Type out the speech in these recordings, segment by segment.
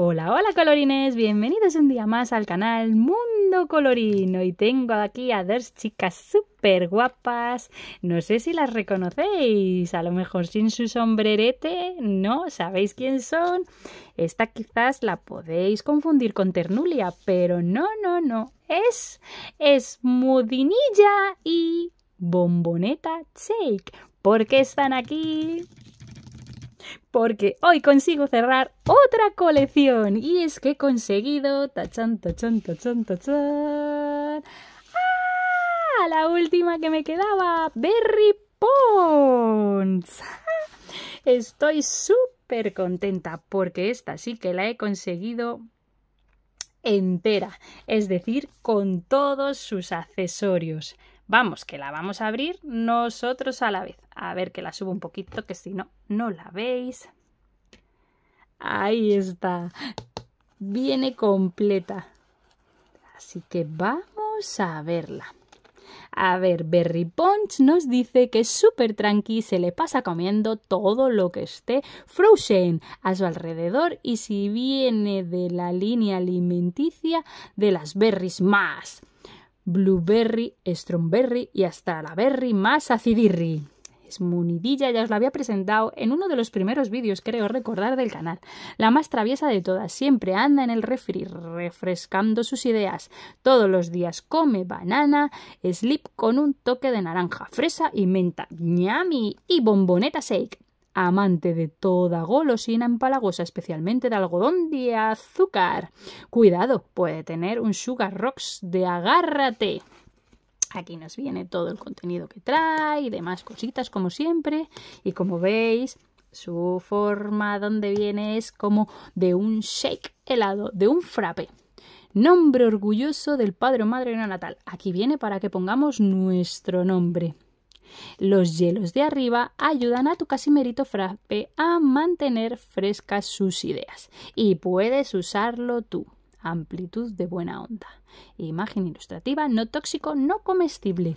Hola, hola colorines, bienvenidos un día más al canal Mundo Colorino y tengo aquí a dos chicas súper guapas, no sé si las reconocéis, a lo mejor sin su sombrerete, no, sabéis quién son, esta quizás la podéis confundir con Ternulia, pero no, no, no, es, es Mudinilla y Bomboneta Shake, ¿por qué están aquí? porque hoy consigo cerrar otra colección. Y es que he conseguido... Tachan, tachan, tachan, tachan... ¡Ah! La última que me quedaba. Berry Pons. Estoy súper contenta porque esta sí que la he conseguido entera. Es decir, con todos sus accesorios. Vamos, que la vamos a abrir nosotros a la vez. A ver que la subo un poquito, que si no, no la veis. Ahí está. Viene completa. Así que vamos a verla. A ver, Berry Punch nos dice que es súper tranqui se le pasa comiendo todo lo que esté frozen a su alrededor y si viene de la línea alimenticia de las berries más blueberry, strawberry y hasta la berry más acidirri. Es munidilla, ya os la había presentado en uno de los primeros vídeos, creo recordar, del canal. La más traviesa de todas, siempre anda en el refri refrescando sus ideas. Todos los días come banana, sleep con un toque de naranja, fresa y menta, ñami y bomboneta shake amante de toda golosina empalagosa, especialmente de algodón de azúcar. Cuidado, puede tener un sugar rocks de agárrate. Aquí nos viene todo el contenido que trae y demás cositas como siempre. Y como veis, su forma donde viene es como de un shake helado, de un frappe. Nombre orgulloso del padre o madre no natal. Aquí viene para que pongamos nuestro nombre. Los hielos de arriba ayudan a tu casimerito frappe a mantener frescas sus ideas y puedes usarlo tú. Amplitud de buena onda. Imagen ilustrativa, no tóxico, no comestible.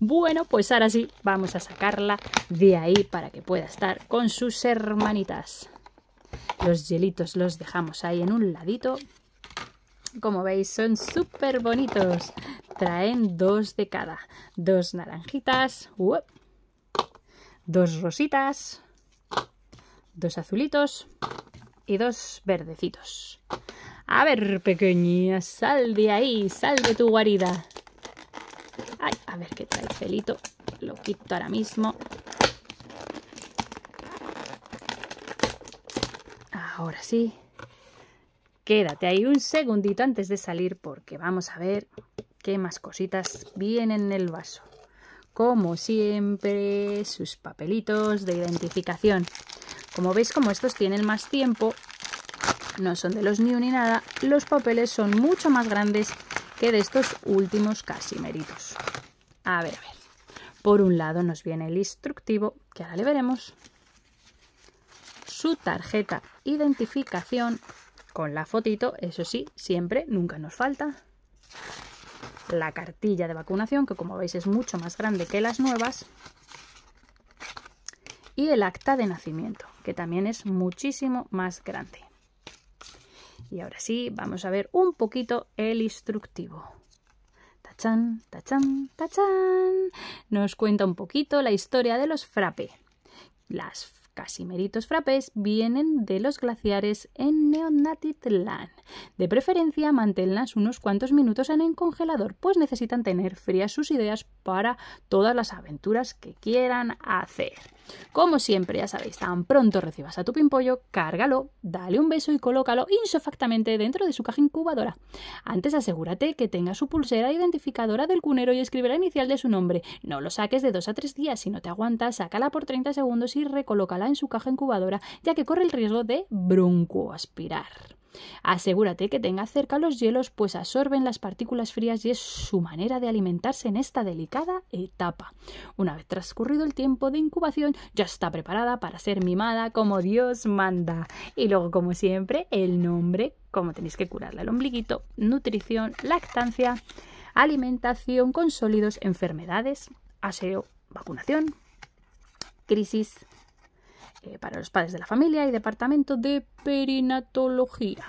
Bueno, pues ahora sí, vamos a sacarla de ahí para que pueda estar con sus hermanitas. Los hielitos los dejamos ahí en un ladito. Como veis, son súper bonitos traen dos de cada. Dos naranjitas, dos rositas, dos azulitos y dos verdecitos. A ver, pequeña, sal de ahí, sal de tu guarida. a ver qué trae celito. Lo quito ahora mismo. Ahora sí. Quédate ahí un segundito antes de salir porque vamos a ver ¿Qué más cositas vienen en el vaso? Como siempre, sus papelitos de identificación. Como veis, como estos tienen más tiempo, no son de los New ni nada, los papeles son mucho más grandes que de estos últimos casimeritos. A ver, a ver. Por un lado nos viene el instructivo, que ahora le veremos, su tarjeta identificación con la fotito, eso sí, siempre, nunca nos falta, la cartilla de vacunación, que como veis es mucho más grande que las nuevas, y el acta de nacimiento, que también es muchísimo más grande. Y ahora sí, vamos a ver un poquito el instructivo. tachan tachan tachán. Nos cuenta un poquito la historia de los frappe. Las casimeritos frappés vienen de los glaciares en Neonatitlán. De preferencia, manténlas unos cuantos minutos en el congelador, pues necesitan tener frías sus ideas para todas las aventuras que quieran hacer. Como siempre, ya sabéis, tan pronto recibas a tu pimpollo, cárgalo, dale un beso y colócalo insofactamente dentro de su caja incubadora. Antes asegúrate que tenga su pulsera identificadora del cunero y escribe la inicial de su nombre. No lo saques de dos a tres días, si no te aguanta, sácala por 30 segundos y recolócala en su caja incubadora, ya que corre el riesgo de broncoaspirar. Asegúrate que tenga cerca los hielos, pues absorben las partículas frías y es su manera de alimentarse en esta delicada etapa. Una vez transcurrido el tiempo de incubación, ya está preparada para ser mimada como Dios manda. Y luego, como siempre, el nombre, como tenéis que curarla, el ombliguito, nutrición, lactancia, alimentación con sólidos, enfermedades, aseo, vacunación, crisis, eh, para los padres de la familia y departamento de perinatología.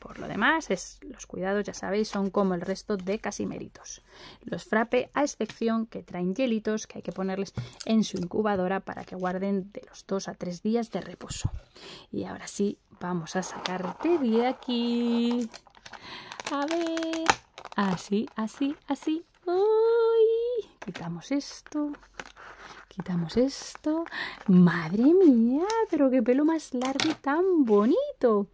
Por lo demás, es, los cuidados, ya sabéis, son como el resto de casimeritos. Los frappe, a excepción que traen hielitos que hay que ponerles en su incubadora para que guarden de los dos a tres días de reposo. Y ahora sí, vamos a sacarte de aquí. A ver, así, así, así. ¡Uy! Quitamos esto. Quitamos esto. Madre mía, pero qué pelo más largo y tan bonito.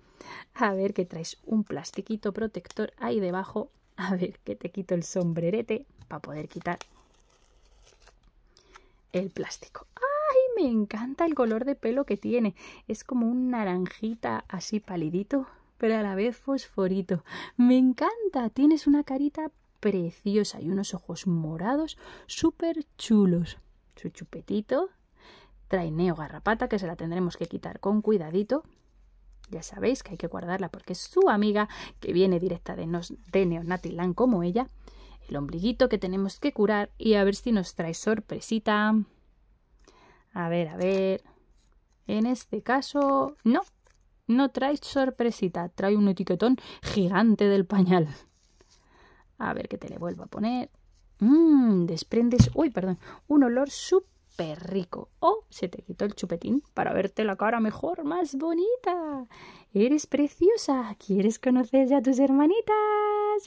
A ver, que traes un plastiquito protector ahí debajo. A ver, que te quito el sombrerete para poder quitar el plástico. ¡Ay, me encanta el color de pelo que tiene! Es como un naranjita así palidito, pero a la vez fosforito. ¡Me encanta! Tienes una carita preciosa y unos ojos morados súper chulos su chupetito, Neo garrapata que se la tendremos que quitar con cuidadito. Ya sabéis que hay que guardarla porque es su amiga que viene directa de, nos, de Neonatilan como ella. El ombliguito que tenemos que curar y a ver si nos trae sorpresita. A ver, a ver. En este caso, no. No trae sorpresita. Trae un etiquetón gigante del pañal. A ver qué te le vuelvo a poner. Mmm, desprendes, uy, perdón, un olor súper rico. oh, se te quitó el chupetín para verte la cara mejor, más bonita. Eres preciosa. ¿Quieres conocer ya tus hermanitas?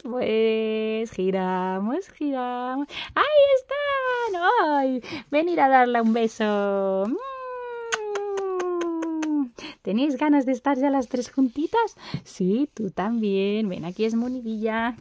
Pues giramos, giramos. ¡Ahí están! ¡Ay! Venir a darle un beso. Mm. ¿Tenéis ganas de estar ya las tres juntitas? Sí, tú también. Ven aquí, es monidilla.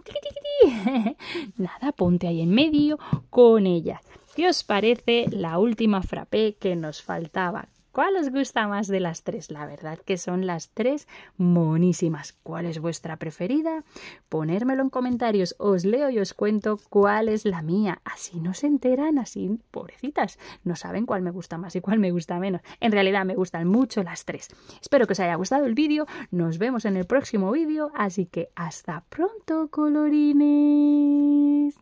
Nada, ponte ahí en medio con ella. ¿Qué os parece la última frappé que nos faltaba? ¿Cuál os gusta más de las tres? La verdad que son las tres monísimas. ¿Cuál es vuestra preferida? Ponérmelo en comentarios, os leo y os cuento cuál es la mía. Así no se enteran, así, pobrecitas, no saben cuál me gusta más y cuál me gusta menos. En realidad me gustan mucho las tres. Espero que os haya gustado el vídeo, nos vemos en el próximo vídeo, así que hasta pronto, colorines.